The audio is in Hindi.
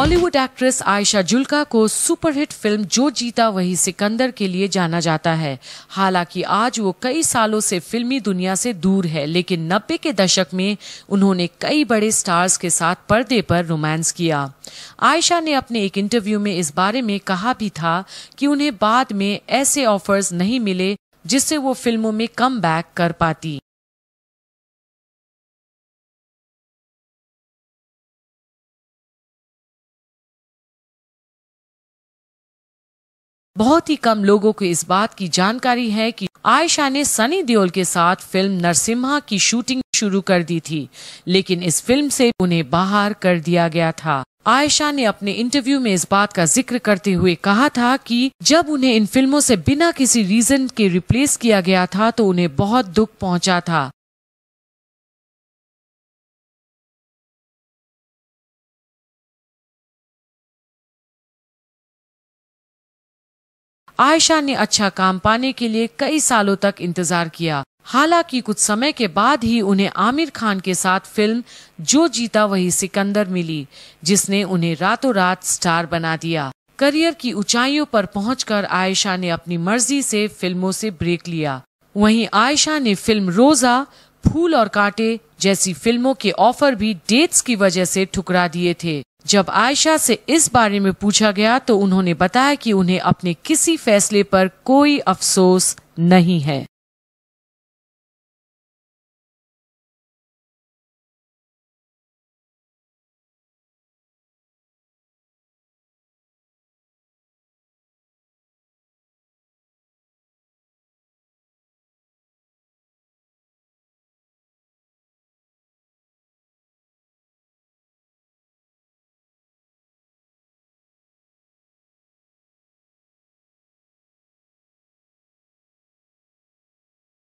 बॉलीवुड एक्ट्रेस आयशा जुल्का को सुपरहिट फिल्म जो जीता वही सिकंदर के लिए जाना जाता है हालांकि आज वो कई सालों से फिल्मी दुनिया से दूर है लेकिन नब्बे के दशक में उन्होंने कई बड़े स्टार्स के साथ पर्दे पर रोमांस किया आयशा ने अपने एक इंटरव्यू में इस बारे में कहा भी था कि उन्हें बाद में ऐसे ऑफर्स नहीं मिले जिससे वो फिल्मों में कम कर पाती बहुत ही कम लोगों को इस बात की जानकारी है कि आयशा ने सनी देओल के साथ फिल्म नरसिम्हा की शूटिंग शुरू कर दी थी लेकिन इस फिल्म से उन्हें बाहर कर दिया गया था आयशा ने अपने इंटरव्यू में इस बात का जिक्र करते हुए कहा था कि जब उन्हें इन फिल्मों से बिना किसी रीजन के रिप्लेस किया गया था तो उन्हें बहुत दुख पहुंचा था आयशा ने अच्छा काम पाने के लिए कई सालों तक इंतजार किया हालांकि कुछ समय के बाद ही उन्हें आमिर खान के साथ फिल्म जो जीता वही सिकंदर मिली जिसने उन्हें रातों रात स्टार बना दिया करियर की ऊंचाइयों पर पहुंचकर आयशा ने अपनी मर्जी से फिल्मों से ब्रेक लिया वहीं आयशा ने फिल्म रोजा फूल और कांटे जैसी फिल्मों के ऑफर भी डेट्स की वजह से ठुकरा दिए थे जब आयशा से इस बारे में पूछा गया तो उन्होंने बताया कि उन्हें अपने किसी फैसले पर कोई अफसोस नहीं है